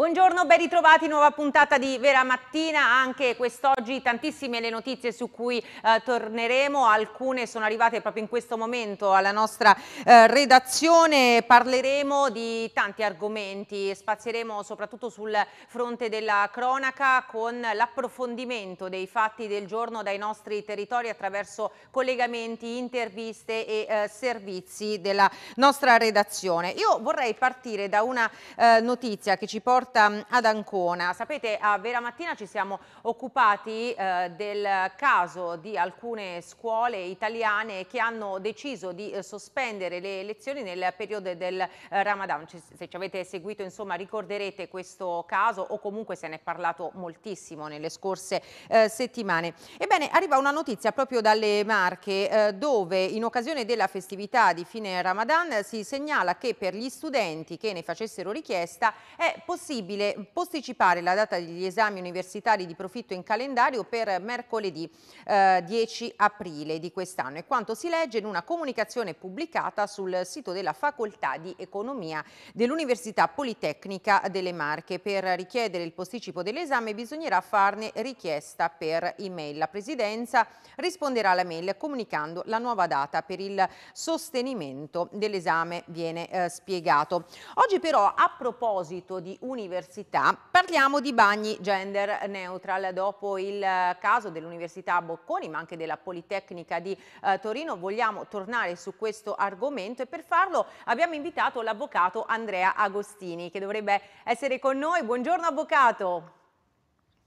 Buongiorno, ben ritrovati, nuova puntata di Vera Mattina, anche quest'oggi tantissime le notizie su cui eh, torneremo, alcune sono arrivate proprio in questo momento alla nostra eh, redazione, parleremo di tanti argomenti, spazieremo soprattutto sul fronte della cronaca con l'approfondimento dei fatti del giorno dai nostri territori attraverso collegamenti, interviste e eh, servizi della nostra redazione. Io vorrei partire da una eh, notizia che ci porta porta ad Ancona. Sapete, a Vera Mattina ci siamo occupati eh, del caso di alcune scuole italiane che hanno deciso di eh, sospendere le lezioni nel periodo del eh, Ramadan. Ci, se ci avete seguito, insomma, ricorderete questo caso o comunque se ne è parlato moltissimo nelle scorse eh, settimane. Ebbene, arriva una notizia proprio dalle Marche, eh, dove in occasione della festività di fine Ramadan si segnala che per gli studenti che ne facessero richiesta è possibile possibile posticipare la data degli esami universitari di profitto in calendario per mercoledì eh, 10 aprile di quest'anno. e quanto si legge in una comunicazione pubblicata sul sito della Facoltà di Economia dell'Università Politecnica delle Marche. Per richiedere il posticipo dell'esame bisognerà farne richiesta per email. La Presidenza risponderà alla mail comunicando la nuova data per il sostenimento dell'esame viene eh, spiegato. Oggi però a proposito di università università. Parliamo di bagni gender neutral. Dopo il eh, caso dell'Università Bocconi, ma anche della Politecnica di eh, Torino, vogliamo tornare su questo argomento e per farlo abbiamo invitato l'avvocato Andrea Agostini, che dovrebbe essere con noi. Buongiorno avvocato.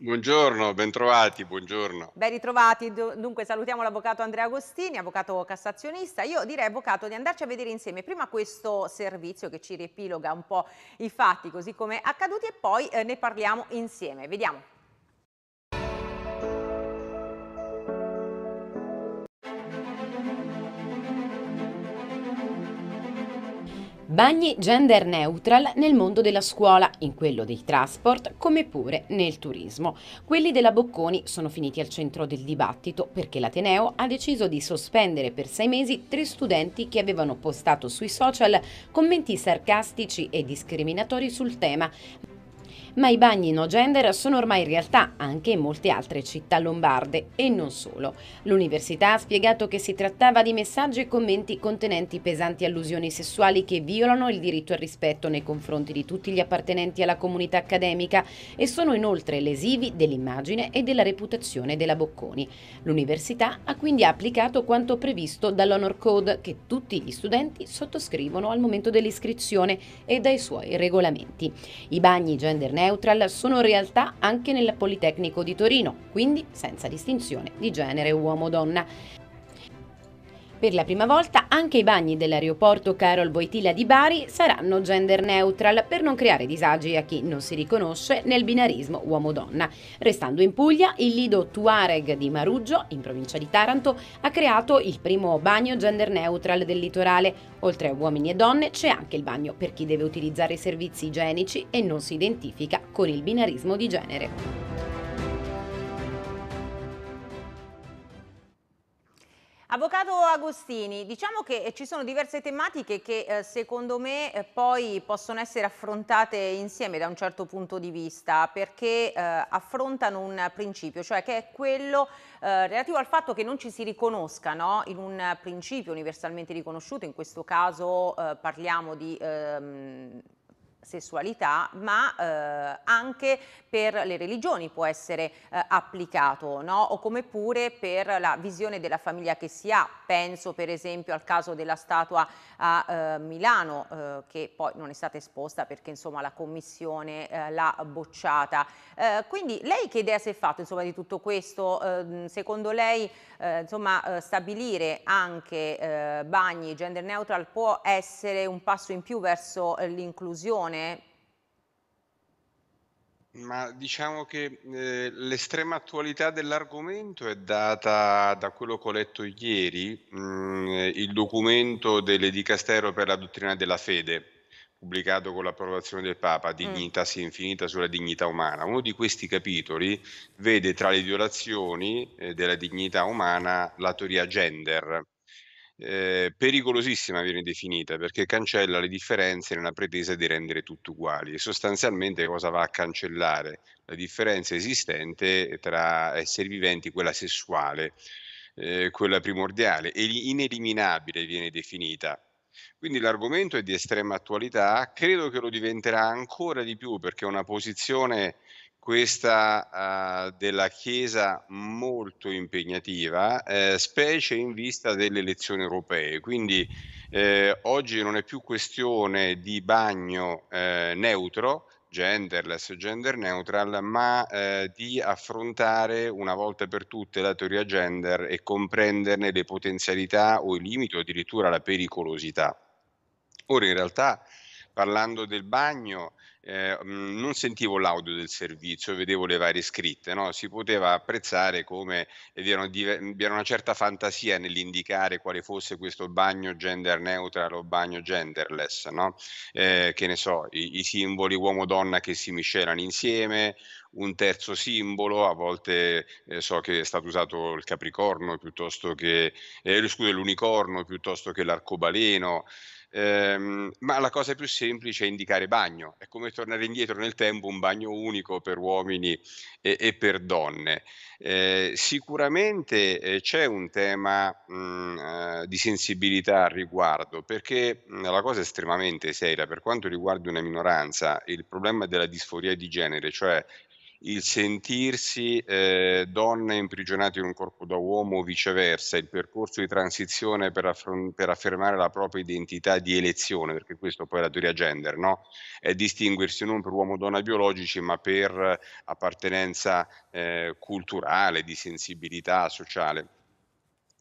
Buongiorno, bentrovati, buongiorno. Ben ritrovati, dunque salutiamo l'avvocato Andrea Agostini, avvocato cassazionista. Io direi, avvocato, di andarci a vedere insieme prima questo servizio che ci riepiloga un po' i fatti così come accaduti e poi eh, ne parliamo insieme. Vediamo. bagni gender neutral nel mondo della scuola, in quello dei trasport, come pure nel turismo. Quelli della Bocconi sono finiti al centro del dibattito perché l'Ateneo ha deciso di sospendere per sei mesi tre studenti che avevano postato sui social commenti sarcastici e discriminatori sul tema, ma i bagni no gender sono ormai realtà anche in molte altre città lombarde e non solo. L'università ha spiegato che si trattava di messaggi e commenti contenenti pesanti allusioni sessuali che violano il diritto al rispetto nei confronti di tutti gli appartenenti alla comunità accademica e sono inoltre lesivi dell'immagine e della reputazione della Bocconi. L'università ha quindi applicato quanto previsto dall'Honor Code che tutti gli studenti sottoscrivono al momento dell'iscrizione e dai suoi regolamenti. I bagni gender neutral sono realtà anche nel Politecnico di Torino, quindi senza distinzione di genere uomo-donna. Per la prima volta anche i bagni dell'aeroporto Carol Boitila di Bari saranno gender neutral per non creare disagi a chi non si riconosce nel binarismo uomo-donna. Restando in Puglia, il lido Tuareg di Maruggio, in provincia di Taranto, ha creato il primo bagno gender neutral del litorale. Oltre a uomini e donne c'è anche il bagno per chi deve utilizzare i servizi igienici e non si identifica con il binarismo di genere. Avvocato Agostini, diciamo che eh, ci sono diverse tematiche che eh, secondo me eh, poi possono essere affrontate insieme da un certo punto di vista perché affrontano un principio, cioè che è quello relativo al fatto che non ci si riconosca no? in un principio universalmente riconosciuto, in questo caso parliamo di... Ehm, sessualità, ma eh, anche per le religioni può essere eh, applicato, no? o come pure per la visione della famiglia che si ha. Penso per esempio al caso della statua a eh, Milano, eh, che poi non è stata esposta perché insomma la commissione eh, l'ha bocciata. Eh, quindi lei che idea si è fatta insomma, di tutto questo? Ehm, secondo lei insomma, stabilire anche bagni gender neutral può essere un passo in più verso l'inclusione? situazione? Ma diciamo che eh, l'estrema attualità dell'argomento è data da quello che ho letto ieri, mh, mm, eh, il documento dell'Edicastero per la dottrina della fede, pubblicato con l'approvazione del Papa, mm. Dignità mm. infinita sulla dignità umana. Uno di questi capitoli vede tra le violazioni eh, della dignità umana la teoria gender. Ehm, pericolosissima viene definita perché cancella le differenze nella pretesa di rendere tutto uguali e sostanzialmente cosa va a cancellare? La differenza esistente tra esseri viventi, quella sessuale, eh, quella primordiale, e ineliminabile viene definita. Quindi l'argomento è di estrema attualità, credo che lo diventerà ancora di più perché è una posizione questa uh, della Chiesa molto impegnativa, eh, specie in vista delle elezioni europee. Quindi eh, oggi non è più questione di bagno eh, neutro, genderless, gender neutral, ma eh, di affrontare una volta per tutte la teoria gender e comprenderne le potenzialità o i limiti o addirittura la pericolosità. Ora in realtà parlando del bagno, eh, non sentivo l'audio del servizio, vedevo le varie scritte, no? si poteva apprezzare come eh, vi era, una certa fantasia nell'indicare quale fosse questo bagno gender neutral o bagno genderless, no? eh, che ne so, i, i simboli uomo-donna che si miscelano insieme un terzo simbolo, a volte eh, so che è stato usato il capricorno piuttosto che eh, scudo, l'unicorno piuttosto che l'arcobaleno. Ehm, ma la cosa più semplice è indicare bagno, è come tornare indietro nel tempo un bagno unico per uomini e, e per donne. Eh, sicuramente eh, c'è un tema mh, mm, eh, di sensibilità al riguardo, perché mh, mm, la cosa è estremamente seria per quanto riguarda una minoranza, il problema della disforia di genere, cioè il sentirsi eh, donne imprigionate in un corpo da uomo o viceversa, il percorso di transizione per, per, affermare la propria identità di elezione, perché questo poi è la teoria gender, no? è distinguersi non per uomo o donna biologici, ma per eh, appartenenza eh, culturale, di sensibilità sociale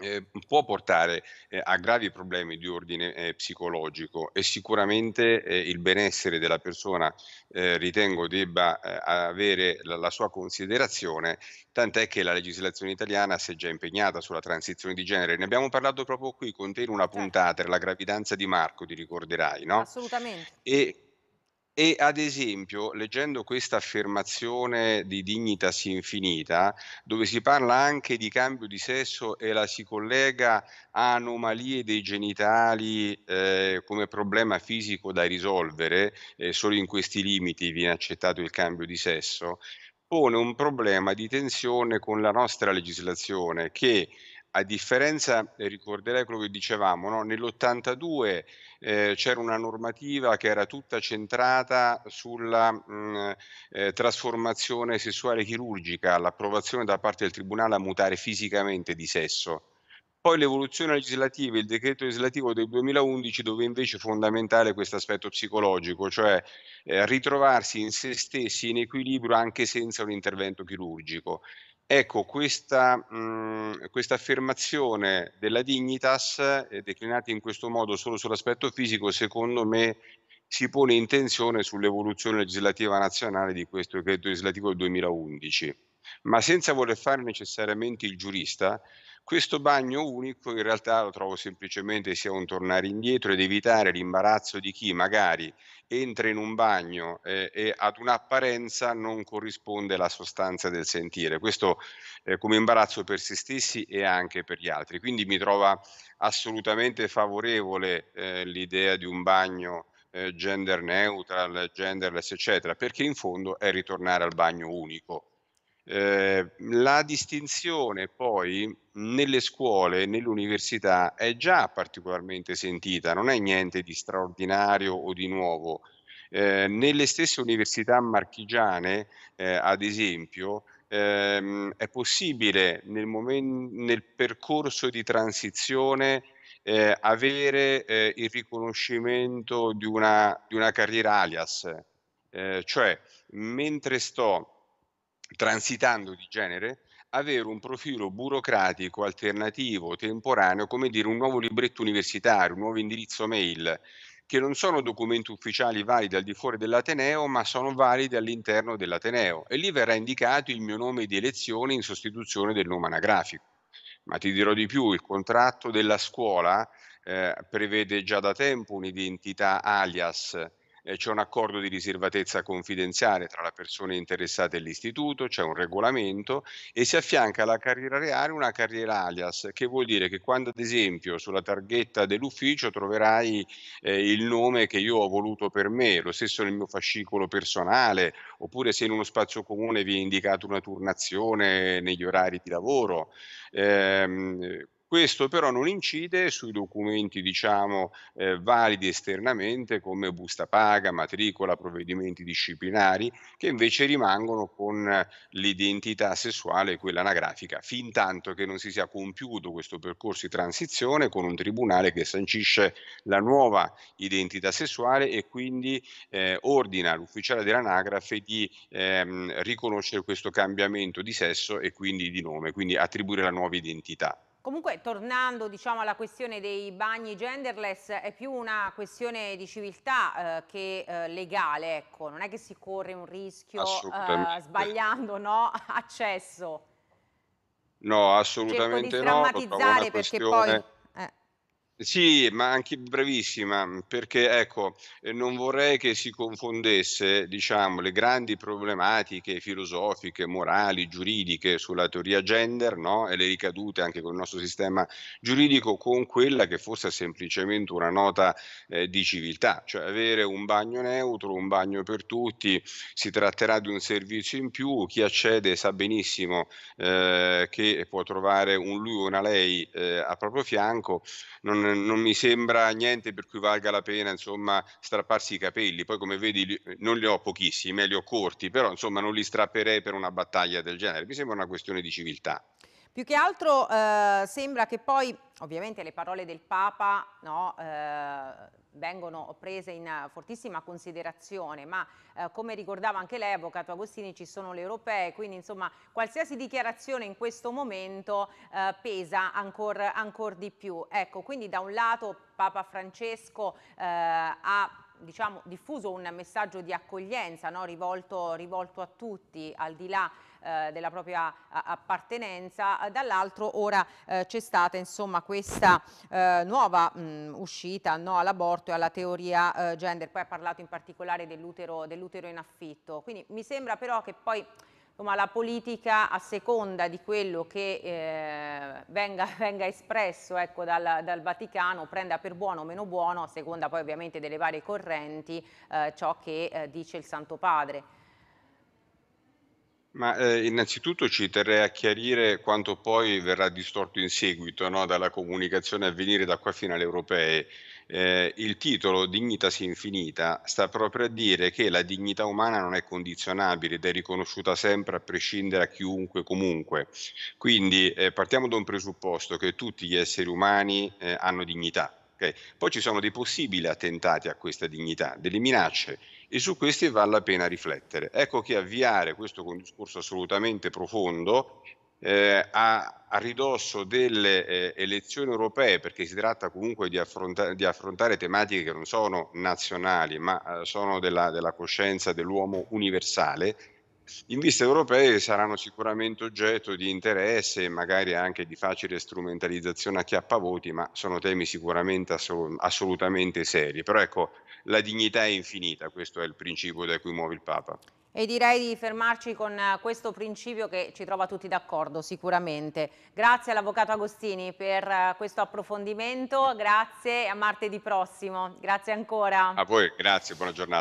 eh, può portare eh, a gravi problemi di ordine eh, psicologico e sicuramente eh, il benessere della persona eh, ritengo debba eh, avere la, la, sua considerazione, tant'è che la legislazione italiana si è già impegnata sulla transizione di genere. Ne abbiamo parlato proprio qui con te in una certo. puntata, la gravidanza di Marco, ti ricorderai, no? Assolutamente. E e ad esempio, leggendo questa affermazione di Dignitas Infinita, dove si parla anche di cambio di sesso e la si collega a anomalie dei genitali eh, come problema fisico da risolvere, eh, solo in questi limiti viene accettato il cambio di sesso, pone un problema di tensione con la nostra legislazione che a differenza, eh, ricorderai quello che dicevamo, no? nell'82 eh, c'era una normativa che era tutta centrata sulla mh, mm, eh, trasformazione sessuale chirurgica, l'approvazione da parte del Tribunale a mutare fisicamente di sesso. Poi l'evoluzione legislativa, il decreto legislativo del 2011 dove invece è fondamentale questo aspetto psicologico, cioè eh, ritrovarsi in se stessi in equilibrio anche senza un intervento chirurgico. Ecco, questa, mh, questa, affermazione della dignitas, eh, declinata in questo modo solo sull'aspetto fisico, secondo me si pone in tensione sull'evoluzione legislativa nazionale di questo decreto legislativo del 2011. Ma senza voler fare necessariamente il giurista, questo bagno unico in realtà lo trovo semplicemente sia un tornare indietro ed evitare l'imbarazzo di chi magari entra in un bagno eh, e ad un'apparenza non corrisponde la sostanza del sentire. Questo eh, come imbarazzo per se stessi e anche per gli altri. Quindi mi trova assolutamente favorevole eh, l'idea di un bagno eh, gender neutral, genderless, eccetera, perché in fondo è ritornare al bagno unico eh, la distinzione poi nelle scuole e nell'università è già particolarmente sentita, non è niente di straordinario o di nuovo. Eh, nelle stesse università marchigiane, eh, ad esempio, ehm, è possibile nel, momento, nel percorso di transizione eh, avere eh, il riconoscimento di una, di una carriera alias, eh, cioè mentre sto transitando di genere, avere un profilo burocratico, alternativo, temporaneo, come dire un nuovo libretto universitario, un nuovo indirizzo mail, che non sono documenti ufficiali validi al di fuori dell'Ateneo, ma sono validi all'interno dell'Ateneo. E lì verrà indicato il mio nome di elezione in sostituzione del nome anagrafico. Ma ti dirò di più, il contratto della scuola eh, prevede già da tempo un'identità alias eh, c'è un accordo di riservatezza confidenziale tra la persona interessata e l'istituto, c'è un regolamento e si affianca alla carriera reale una carriera alias, che vuol dire che quando ad esempio sulla targhetta dell'ufficio troverai eh, il nome che io ho voluto per me, lo stesso nel mio fascicolo personale, oppure se in uno spazio comune vi è indicata una turnazione negli orari di lavoro. Ehm, questo però non incide sui documenti diciamo, eh, validi esternamente come busta paga, matricola, provvedimenti disciplinari, che invece rimangono con l'identità sessuale e quella anagrafica, fin tanto che non si sia compiuto questo percorso di transizione con un tribunale che sancisce la nuova identità sessuale e quindi eh, ordina all'ufficiale dell'anagrafe di ehm, riconoscere questo cambiamento di sesso e quindi di nome, quindi attribuire la nuova identità. Comunque, tornando diciamo, alla questione dei bagni genderless, è più una questione di civiltà eh, che eh, legale, ecco. non è che si corre un rischio eh, sbagliando no? accesso. No, assolutamente Cerco di no. Perché poi sì, ma anche brevissima, mhmm, perché ecco, eh, non vorrei che si confondesse, diciamo, le grandi problematiche filosofiche, morali, giuridiche sulla teoria gender, no? E le ricadute anche con il nostro sistema giuridico con quella che fosse semplicemente una nota eh, di civiltà, cioè avere un bagno neutro, un bagno per tutti, si tratterà di un servizio in più, chi accede sa benissimo eh, che può trovare un lui o una lei eh, a proprio fianco, non non mi sembra niente per cui valga la pena insomma, strapparsi i capelli. Poi, come vedi, non li ho pochissimi, eh, li ho corti, però insomma, non li strapperei per una battaglia del genere. Mi sembra una questione di civiltà. Più che altro eh, sembra che poi, ovviamente, le parole del Papa no, eh, vengono prese in fortissima considerazione, ma eh, come ricordava anche lei, Avvocato Agostini, ci sono le europee, quindi insomma qualsiasi dichiarazione in questo momento eh, pesa ancora ancor di più. Ecco, quindi da un lato Papa Francesco eh, ha diciamo, diffuso un messaggio di accoglienza no? rivolto, rivolto a tutti, al di là eh, della propria appartenenza, dall'altro ora eh, c'è stata insomma questa eh, nuova mh, mm, uscita no, all'aborto e alla teoria eh, gender, poi ha parlato in particolare dell'utero dell in affitto, quindi mi sembra però che poi insomma, la politica a seconda di quello che eh, venga, venga, espresso ecco, dal, dal, Vaticano prenda per buono o meno buono, a seconda poi ovviamente delle varie correnti, eh, ciò che eh, dice il Santo Padre. Ma eh, innanzitutto ci terrei a chiarire quanto poi verrà distorto in seguito no, dalla comunicazione a venire da qua fino alle europee. Eh, il titolo Dignitas infinita sta proprio a dire che la dignità umana non è condizionabile ed è riconosciuta sempre a prescindere da chiunque comunque. Quindi eh, partiamo da un presupposto che tutti gli esseri umani eh, hanno dignità Okay? Poi ci sono dei possibili attentati a questa dignità, delle minacce e su questi vale la pena riflettere. Ecco che avviare questo con un discorso assolutamente profondo eh, a, a, ridosso delle eh, elezioni europee, perché si tratta comunque di, affronta- di, affrontare tematiche che non sono nazionali, ma eh, sono della, della coscienza dell'uomo universale, in vista europea saranno sicuramente oggetto di interesse e magari anche di facile strumentalizzazione a chiappavoti, ma sono temi sicuramente assol- assolutamente seri. Però ecco, la dignità è infinita, questo è il principio da cui muove il Papa. E direi di fermarci con questo principio che ci trova tutti d'accordo sicuramente. Grazie all'Avvocato Agostini per questo approfondimento, grazie e a martedì prossimo, grazie ancora. A voi, grazie, buona giornata.